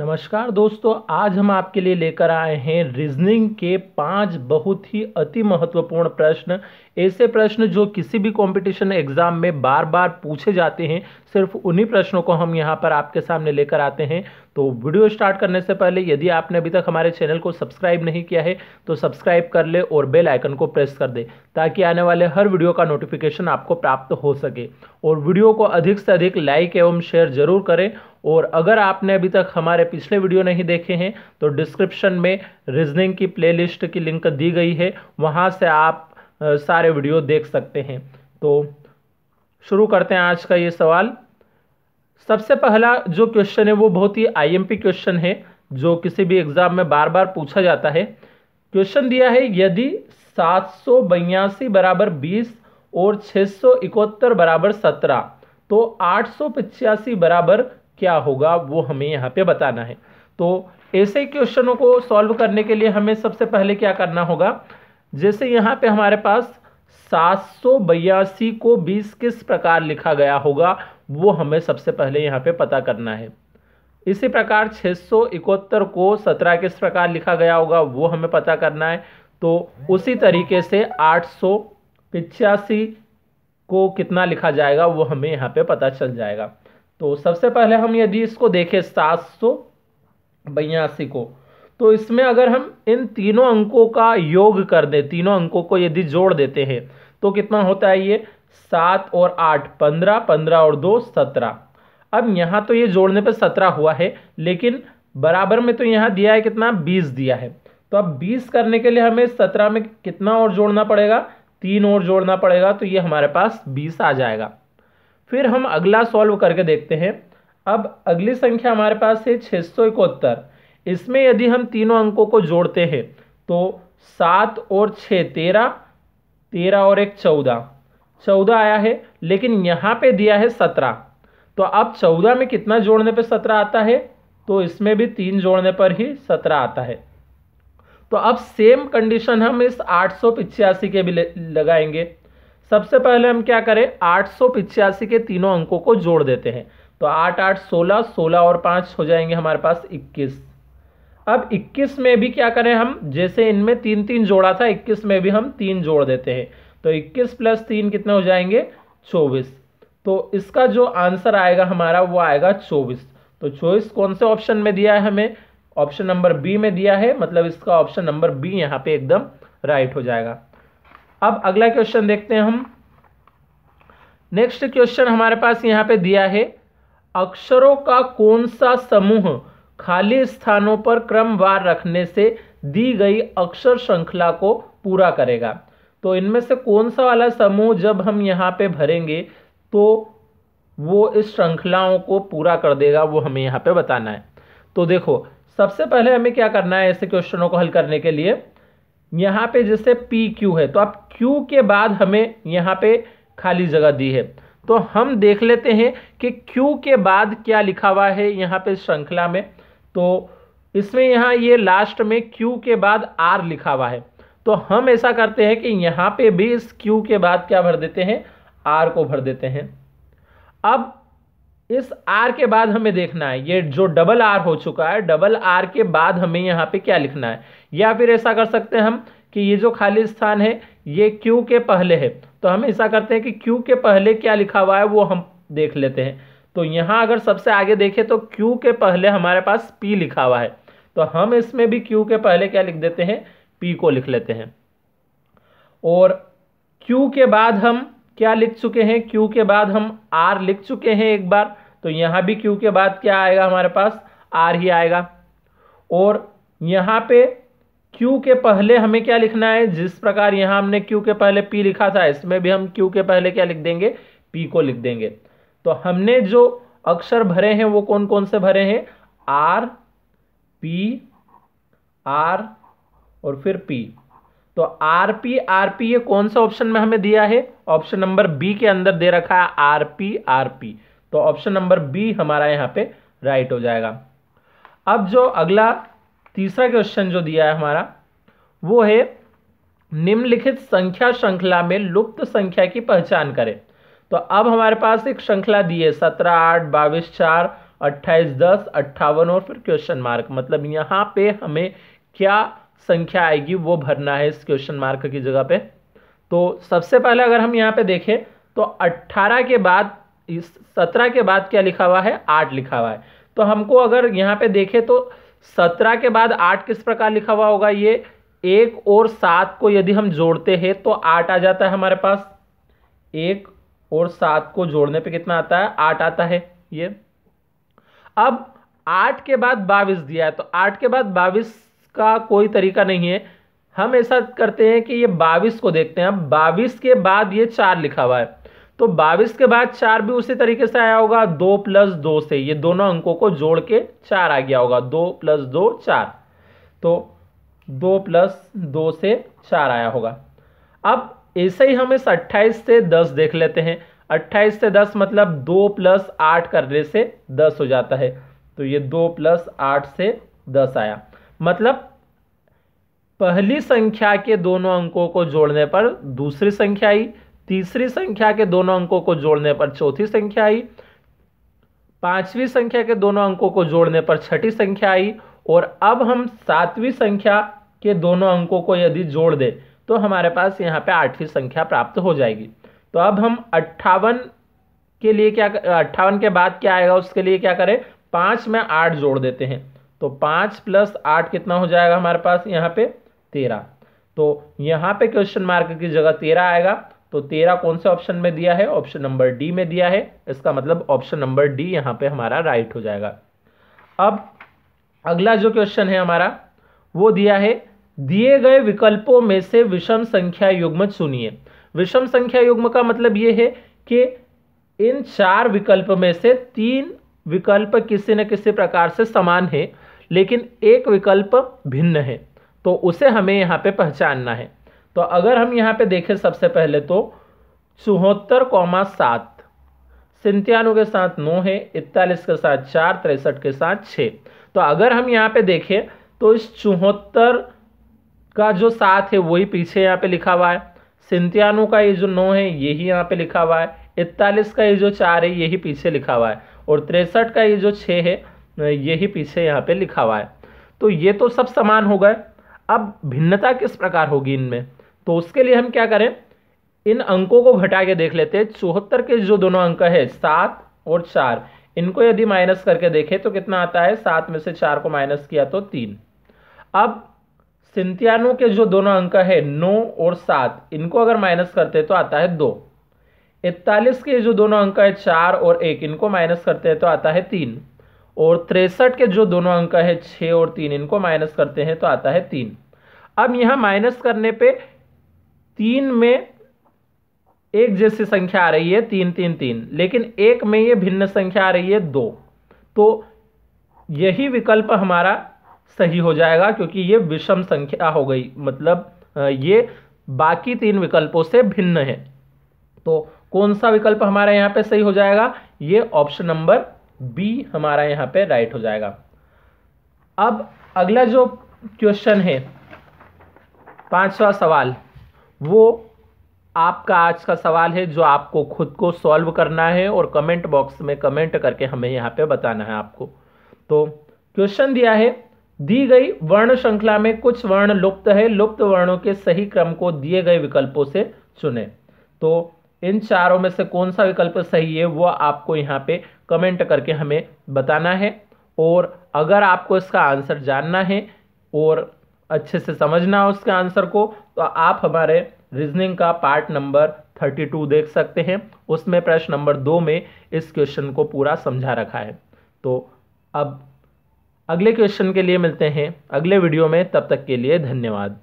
नमस्कार दोस्तों आज हम आपके लिए लेकर आए हैं रीजनिंग के पांच बहुत ही अति महत्वपूर्ण प्रश्न ऐसे प्रश्न जो किसी भी कंपटीशन एग्जाम में बार बार पूछे जाते हैं सिर्फ उन्हीं प्रश्नों को हम यहाँ पर आपके सामने लेकर आते हैं तो वीडियो स्टार्ट करने से पहले यदि आपने अभी तक हमारे चैनल को सब्सक्राइब नहीं किया है तो सब्सक्राइब कर ले और बेल आइकन को प्रेस कर दे ताकि आने वाले हर वीडियो का नोटिफिकेशन आपको प्राप्त हो सके और वीडियो को अधिक से अधिक लाइक एवं शेयर जरूर करें और अगर आपने अभी तक हमारे पिछले वीडियो नहीं देखे हैं तो डिस्क्रिप्शन में रीजनिंग की प्ले की लिंक दी गई है वहाँ से आप सारे वीडियो देख सकते हैं तो शुरू करते हैं आज का ये सवाल सबसे पहला जो क्वेश्चन है वो बहुत ही आईएमपी क्वेश्चन है जो किसी भी एग्जाम में बार बार पूछा जाता है क्वेश्चन दिया है यदि सात सौ बयासी बराबर बीस और छः सौ इकहत्तर बराबर सत्रह तो आठ सौ पचासी बराबर क्या होगा वो हमें यहाँ पे बताना है तो ऐसे क्वेश्चनों को सॉल्व करने के लिए हमें सबसे पहले क्या करना होगा जैसे यहाँ पे हमारे पास सात को 20 किस प्रकार लिखा गया होगा वो हमें सबसे पहले यहाँ पे पता करना है इसी प्रकार छः को 17 किस प्रकार लिखा गया होगा वो हमें पता करना है तो उसी तरीके से आठ को कितना लिखा जाएगा वो हमें यहाँ पे पता चल जाएगा तो सबसे पहले हम यदि इसको देखें सात सौ बयासी को तो इसमें अगर हम इन तीनों अंकों का योग कर दें तीनों अंकों को यदि जोड़ देते हैं तो कितना होता है ये सात और आठ पंद्रह पंद्रह और दो सत्रह अब यहाँ तो ये जोड़ने पर सत्रह हुआ है लेकिन बराबर में तो यहाँ दिया है कितना बीस दिया है तो अब बीस करने के लिए हमें सत्रह में कितना और जोड़ना पड़ेगा तीन और जोड़ना पड़ेगा तो ये हमारे पास बीस आ जाएगा फिर हम अगला सॉल्व करके देखते हैं अब अगली संख्या हमारे पास है छः सौ इकहत्तर इसमें यदि हम तीनों अंकों को जोड़ते हैं तो सात और छः तेरह तेरह और एक चौदह चौदह आया है लेकिन यहाँ पे दिया है सत्रह तो अब चौदह में कितना जोड़ने पे सत्रह आता है तो इसमें भी तीन जोड़ने पर ही सत्रह आता है तो अब सेम कंडीशन हम इस आठ सौ पिचासी के भी लगाएंगे सबसे पहले हम क्या करें आठ सौ के तीनों अंकों को जोड़ देते हैं तो आठ आठ सोलह सोलह और पाँच हो जाएंगे हमारे पास इक्कीस अब 21 में भी क्या करें हम जैसे इनमें तीन तीन जोड़ा था 21 में भी हम तीन जोड़ देते हैं तो 21 प्लस तीन कितने हो जाएंगे 24 तो इसका जो आंसर आएगा हमारा वो आएगा 24 तो 24 कौन से ऑप्शन में दिया है हमें ऑप्शन नंबर बी में दिया है मतलब इसका ऑप्शन नंबर बी यहाँ पे एकदम राइट हो जाएगा अब अगला क्वेश्चन देखते हैं हम नेक्स्ट क्वेश्चन हमारे पास यहाँ पे दिया है अक्षरों का कौन सा समूह खाली स्थानों पर क्रमवार रखने से दी गई अक्षर श्रृंखला को पूरा करेगा तो इनमें से कौन सा वाला समूह जब हम यहाँ पे भरेंगे तो वो इस श्रृंखलाओं को पूरा कर देगा वो हमें यहाँ पे बताना है तो देखो सबसे पहले हमें क्या करना है ऐसे क्वेश्चनों को हल करने के लिए यहाँ पे जैसे पी क्यू है तो अब क्यू के बाद हमें यहाँ पे खाली जगह दी है तो हम देख लेते हैं कि क्यू के बाद क्या लिखा हुआ है यहाँ पे श्रृंखला में तो इसमें यहाँ ये लास्ट में क्यू के बाद आर लिखा हुआ है तो हम ऐसा करते हैं कि यहाँ पे भी इस क्यू के बाद क्या भर देते हैं आर को भर देते हैं अब इस आर के बाद हमें देखना है ये जो डबल आर हो चुका है डबल आर के बाद हमें यहाँ पे क्या लिखना है या फिर ऐसा कर सकते हैं हम कि ये जो खाली स्थान है ये क्यू के पहले है तो हम ऐसा करते हैं कि क्यू के पहले क्या लिखा हुआ है वो हम देख लेते हैं तो यहाँ अगर सबसे आगे देखें तो क्यू के पहले हमारे पास पी लिखा हुआ है तो हम इसमें भी क्यू के पहले क्या लिख देते हैं पी को लिख लेते हैं और क्यू के बाद हम क्या लिख चुके हैं क्यू के बाद हम आर लिख चुके हैं एक बार तो यहाँ भी क्यू के बाद क्या आएगा हमारे पास आर ही आएगा और यहाँ पे क्यू के पहले हमें क्या लिखना है जिस प्रकार यहाँ हमने क्यू के पहले पी लिखा था इसमें भी हम क्यू के पहले क्या लिख देंगे पी को लिख देंगे तो हमने जो अक्षर भरे हैं वो कौन कौन से भरे हैं आर पी आर और फिर पी तो आर पी आर पी ये कौन सा ऑप्शन में हमें दिया है ऑप्शन नंबर बी के अंदर दे रखा है आर पी आर पी तो ऑप्शन नंबर बी हमारा यहाँ पे राइट हो जाएगा अब जो अगला तीसरा क्वेश्चन जो दिया है हमारा वो है निम्नलिखित संख्या श्रृंखला में लुप्त संख्या की पहचान करें तो अब हमारे पास एक श्रृंखला दी है सत्रह आठ बाईस चार अट्ठाईस दस अट्ठावन और फिर क्वेश्चन मार्क मतलब यहाँ पे हमें क्या संख्या आएगी वो भरना है इस क्वेश्चन मार्क की जगह पे तो सबसे पहले अगर हम यहाँ पे देखें तो 18 के बाद इस 17 के बाद क्या लिखा हुआ है आठ लिखा हुआ है तो हमको अगर यहाँ पे देखें तो 17 के बाद आठ किस प्रकार लिखा हुआ होगा ये एक और सात को यदि हम जोड़ते हैं तो आठ आ जाता है हमारे पास एक और सात को जोड़ने पे कितना आता है आठ आता है ये अब आठ के बाद बाईस दिया है तो आठ के बाद बाईस का कोई तरीका नहीं है हम ऐसा करते हैं कि ये बाईस को देखते हैं अब बाईस के बाद ये चार लिखा हुआ है तो बाईस के बाद चार भी उसी तरीके से आया होगा दो प्लस दो से ये दोनों अंकों को जोड़ के चार आ गया होगा दो प्लस दो चार तो दो प्लस दो से चार आया होगा अब ऐसे ही हम इस अट्ठाईस से दस देख लेते हैं अट्ठाईस से दस मतलब दो प्लस आठ करने से दस हो जाता है तो ये दो प्लस आठ से दस आया मतलब पहली संख्या के दोनों अंकों को जोड़ने पर दूसरी संख्या आई तीसरी संख्या के दोनों अंकों को जोड़ने पर चौथी संख्या आई पांचवी संख्या के दोनों अंकों को जोड़ने पर छठी संख्या आई और अब हम सातवीं संख्या के दोनों अंकों को यदि जोड़ दें तो हमारे पास यहाँ पे आठवीं संख्या प्राप्त हो जाएगी तो अब हम अट्ठावन के लिए क्या अट्ठावन के बाद क्या आएगा उसके लिए क्या करें पाँच में आठ जोड़ देते हैं तो पाँच प्लस आठ कितना हो जाएगा हमारे पास यहाँ पे तेरह तो यहाँ पे क्वेश्चन मार्क की जगह तेरह आएगा तो तेरह कौन से ऑप्शन में दिया है ऑप्शन नंबर डी में दिया है इसका मतलब ऑप्शन नंबर डी यहाँ पे हमारा राइट हो जाएगा अब अगला जो क्वेश्चन है हमारा वो दिया है दिए गए विकल्पों में से विषम संख्या युग्म चुनिए विषम संख्या युग्म का मतलब ये है कि इन चार विकल्प में से तीन विकल्प किसी न किसी प्रकार से समान है लेकिन एक विकल्प भिन्न है तो उसे हमें यहाँ पे पहचानना है तो अगर हम यहाँ पे देखें सबसे पहले तो चौहत्तर कौमा सात सिंतियानवे के साथ नौ है इकतालीस के साथ चार तिरसठ के साथ छः तो अगर हम यहाँ पे देखें तो इस चौहत्तर का जो सात है वही पीछे यहाँ पे लिखा हुआ है सिंतियानु का ये जो नौ है यही यहाँ पे लिखा हुआ है इकतालीस का ये जो चार है यही पीछे लिखा हुआ है और तिरसठ का ये जो छः है यही पीछे यहाँ पे लिखा हुआ है तो ये तो सब समान हो गए अब भिन्नता किस प्रकार होगी इनमें तो उसके लिए हम क्या करें इन अंकों को घटा के देख लेते हैं चौहत्तर के जो दोनों अंक है सात और चार इनको यदि माइनस करके देखें तो कितना आता है सात में से चार को माइनस किया तो तीन अब सिंतियानो के जो दोनों अंक है नौ और सात इनको अगर माइनस करते तो आता है दो इकतालीस के जो दोनों अंक है चार और एक इनको माइनस करते हैं तो आता है तीन और तिरसठ के जो दोनों अंक है छः और तीन इनको माइनस करते हैं तो आता है तीन अब यहाँ माइनस करने पे तीन में एक जैसी संख्या आ रही है तीन तीन तीन लेकिन एक में ये भिन्न संख्या आ रही है दो तो यही विकल्प हमारा सही हो जाएगा क्योंकि ये विषम संख्या हो गई मतलब ये बाकी तीन विकल्पों से भिन्न है तो कौन सा विकल्प हमारे यहाँ पे सही हो जाएगा ये ऑप्शन नंबर बी हमारा यहाँ पे राइट हो जाएगा अब अगला जो क्वेश्चन है पांचवा सवाल वो आपका आज का सवाल है जो आपको खुद को सॉल्व करना है और कमेंट बॉक्स में कमेंट करके हमें यहाँ पे बताना है आपको तो क्वेश्चन दिया है दी गई वर्ण श्रृंखला में कुछ वर्ण लुप्त है लुप्त वर्णों के सही क्रम को दिए गए विकल्पों से चुने तो इन चारों में से कौन सा विकल्प सही है वो आपको यहाँ पे कमेंट करके हमें बताना है और अगर आपको इसका आंसर जानना है और अच्छे से समझना है उसके आंसर को तो आप हमारे रीजनिंग का पार्ट नंबर थर्टी टू देख सकते हैं उसमें प्रश्न नंबर दो में इस क्वेश्चन को पूरा समझा रखा है तो अब अगले क्वेश्चन के लिए मिलते हैं अगले वीडियो में तब तक के लिए धन्यवाद